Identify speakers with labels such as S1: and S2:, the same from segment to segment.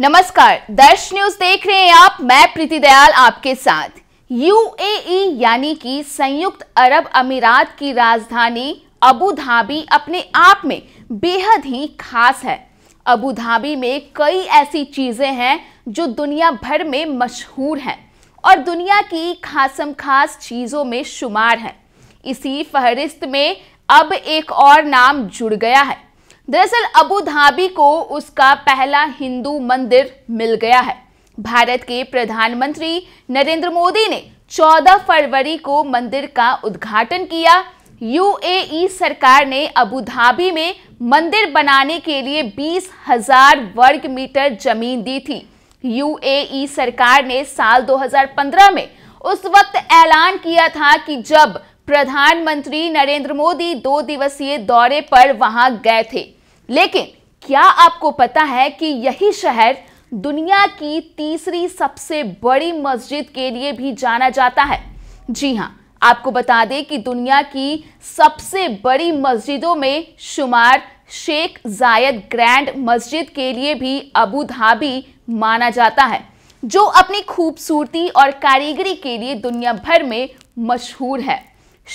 S1: नमस्कार दर्श न्यूज देख रहे हैं आप मैं प्रीति दयाल आपके साथ यूएई यानी कि संयुक्त अरब अमीरात की राजधानी अबू धाबी अपने आप में बेहद ही खास है अबू धाबी में कई ऐसी चीज़ें हैं जो दुनिया भर में मशहूर हैं और दुनिया की खासम खास चीज़ों में शुमार हैं इसी फहरिस्त में अब एक और नाम जुड़ गया है दरअसल अबू धाबी को उसका पहला हिंदू मंदिर मिल गया है भारत के प्रधानमंत्री नरेंद्र मोदी ने 14 फरवरी को मंदिर का उद्घाटन किया यूएई सरकार ने अबू धाबी में मंदिर बनाने के लिए बीस हजार वर्ग मीटर जमीन दी थी यूएई सरकार ने साल 2015 में उस वक्त ऐलान किया था कि जब प्रधानमंत्री नरेंद्र मोदी दो दिवसीय दौरे पर वहां गए थे लेकिन क्या आपको पता है कि यही शहर दुनिया की तीसरी सबसे बड़ी मस्जिद के लिए भी जाना जाता है जी हाँ आपको बता दें कि दुनिया की सबसे बड़ी मस्जिदों में शुमार शेख जायद ग्रैंड मस्जिद के लिए भी अबू धाबी माना जाता है जो अपनी खूबसूरती और कारीगरी के लिए दुनिया भर में मशहूर है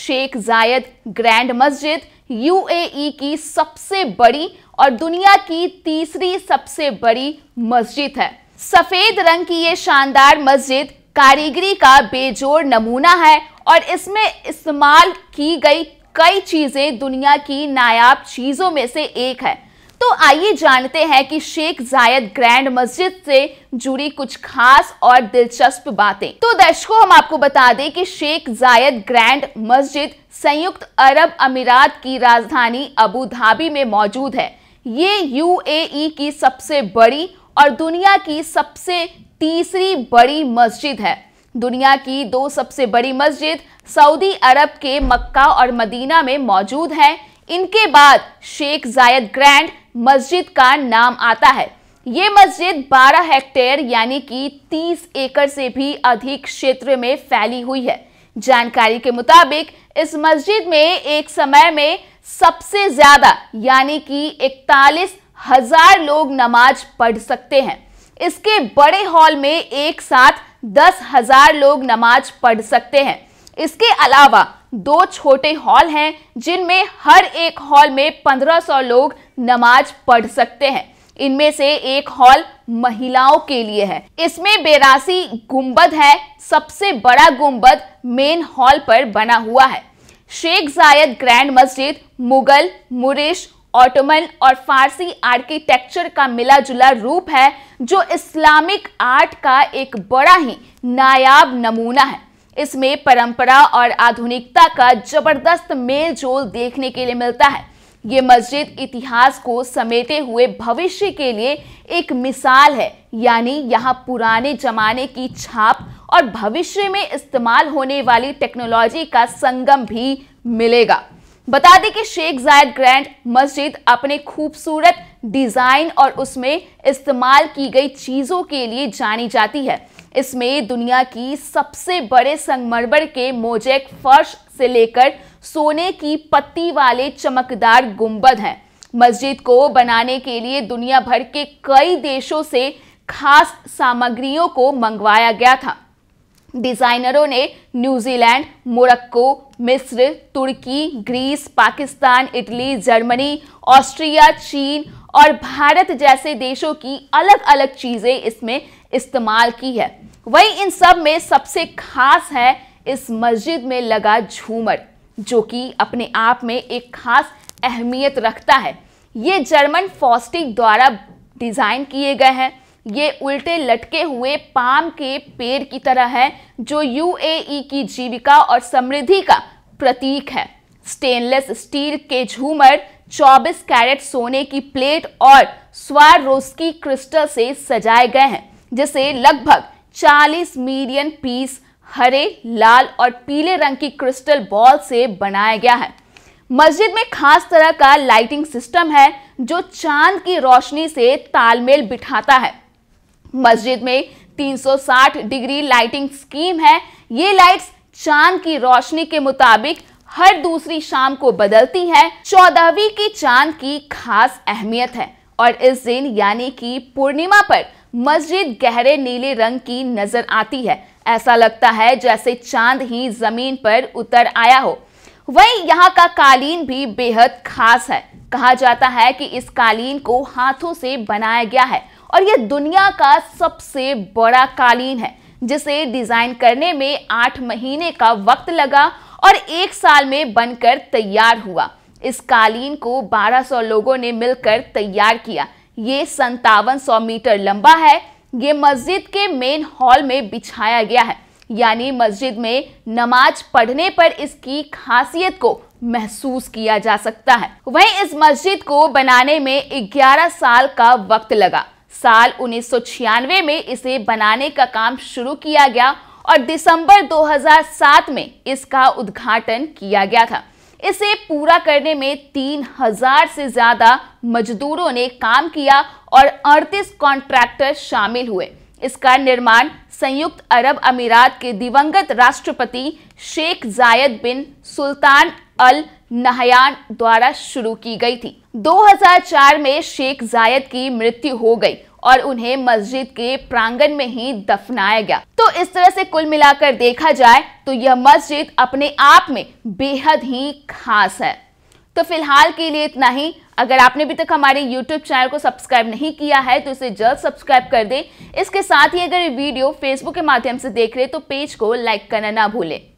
S1: शेख जायद ग्रैंड मस्जिद यूएई की सबसे बड़ी और दुनिया की तीसरी सबसे बड़ी मस्जिद है सफेद रंग की ये शानदार मस्जिद कारीगरी का बेजोड़ नमूना है और इसमें इस्तेमाल की गई कई चीज़ें दुनिया की नायाब चीज़ों में से एक है तो आइए जानते हैं कि शेख जायद ग्रैंड मस्जिद से जुड़ी कुछ खास और दिलचस्प बातें तो दर्शकों हम आपको बता दें कि शेख जायद ग्रैंड मस्जिद संयुक्त अरब अमीरात की राजधानी अबू धाबी में मौजूद है ये यूएई की सबसे बड़ी और दुनिया की सबसे तीसरी बड़ी मस्जिद है दुनिया की दो सबसे बड़ी मस्जिद सऊदी अरब के मक्का और मदीना में मौजूद हैं इनके बाद शेख जायद ग्रैंड मस्जिद का नाम आता है ये मस्जिद 12 हेक्टेयर यानी कि 30 एकड़ से भी अधिक क्षेत्र में फैली हुई है जानकारी के मुताबिक इस मस्जिद में एक समय में सबसे ज्यादा यानी कि इकतालीस हजार लोग नमाज पढ़ सकते हैं इसके बड़े हॉल में एक साथ दस हजार लोग नमाज पढ़ सकते हैं इसके अलावा दो छोटे हॉल हैं जिनमें हर एक हॉल में 1500 लोग नमाज पढ़ सकते हैं इनमें से एक हॉल महिलाओं के लिए है इसमें बेरासी गुंबद है सबसे बड़ा गुंबद मेन हॉल पर बना हुआ है शेख जायद ग्रैंड मस्जिद मुगल मुरेश ऑटोमन और फारसी आर्किटेक्चर का मिला जुला रूप है जो इस्लामिक आर्ट का एक बड़ा ही नायाब नमूना है इसमें परंपरा और आधुनिकता का जबरदस्त मेल जोल देखने के लिए मिलता है ये मस्जिद इतिहास को समेटे हुए भविष्य के लिए एक मिसाल है यानी यहाँ पुराने जमाने की छाप और भविष्य में इस्तेमाल होने वाली टेक्नोलॉजी का संगम भी मिलेगा बता दें कि शेख जायद ग्रैंड मस्जिद अपने खूबसूरत डिज़ाइन और उसमें इस्तेमाल की गई चीज़ों के लिए जानी जाती है इसमें दुनिया की सबसे बड़े संगमरमर के मोजेक फर्श से लेकर सोने की पत्ती वाले चमकदार गुंबद हैं मस्जिद को बनाने के लिए दुनिया भर के कई देशों से खास सामग्रियों को मंगवाया गया था डिजाइनरों ने न्यूजीलैंड मोरक्को मिस्र तुर्की Greece Pakistan Italy Germany Austria चीन और भारत जैसे देशों की अलग अलग चीज़ें इसमें इस्तेमाल की है वही इन सब में सबसे खास है इस मस्जिद में लगा झूमर जो कि अपने आप में एक खास अहमियत रखता है ये जर्मन फॉस्टिक द्वारा डिज़ाइन किए गए हैं ये उल्टे लटके हुए पाम के पेड़ की तरह है जो यूएई की जीविका और समृद्धि का प्रतीक है स्टेनलेस स्टील के झूमर चौबीस कैरेट सोने की प्लेट और स्वारोस्की क्रिस्टल से सजाए गए हैं जिसे लगभग 40 मिलियन पीस हरे लाल और पीले रंग की क्रिस्टल बॉल से बनाया गया है मस्जिद में खास तरह का लाइटिंग सिस्टम है जो चांद की रोशनी से तालमेल बिठाता है मस्जिद में 360 डिग्री लाइटिंग स्कीम है ये लाइट्स चांद की रोशनी के मुताबिक हर दूसरी शाम को बदलती है चौदहवीं की चांद की खास अहमियत है और इस दिन यानी कि पूर्णिमा पर मस्जिद गहरे नीले रंग की नजर आती है ऐसा लगता है जैसे चांद ही जमीन पर उतर आया हो वहीं यहाँ का कालीन भी बेहद खास है कहा जाता है कि इस कालीन को हाथों से बनाया गया है और यह दुनिया का सबसे बड़ा कालीन है जिसे डिजाइन करने में आठ महीने का वक्त लगा और एक साल में बनकर तैयार हुआ इस कालीन को 1200 लोगों ने मिलकर तैयार किया ये संतावन मीटर लंबा है ये मस्जिद के मेन हॉल में बिछाया गया है यानी मस्जिद में नमाज पढ़ने पर इसकी खासियत को महसूस किया जा सकता है वहीं इस मस्जिद को बनाने में 11 साल का वक्त लगा साल उन्नीस में इसे बनाने का काम शुरू किया गया और दिसंबर 2007 में इसका उद्घाटन किया गया था इसे पूरा करने में 3000 से ज़्यादा मजदूरों ने काम किया और 38 कॉन्ट्रैक्टर शामिल हुए इसका निर्माण संयुक्त अरब अमीरात के दिवंगत राष्ट्रपति शेख जायद बिन सुल्तान अल नहयान द्वारा शुरू की गई थी 2004 में शेख जायद की मृत्यु हो गई और उन्हें मस्जिद के प्रांगण में ही दफनाया गया तो इस तरह से कुल मिलाकर देखा जाए तो यह मस्जिद अपने आप में बेहद ही खास है तो फिलहाल के लिए इतना ही अगर आपने अभी तक हमारे YouTube चैनल को सब्सक्राइब नहीं किया है तो इसे जल्द सब्सक्राइब कर दें इसके साथ ही अगर ये वीडियो Facebook के माध्यम से देख रहे तो पेज को लाइक करना ना भूलें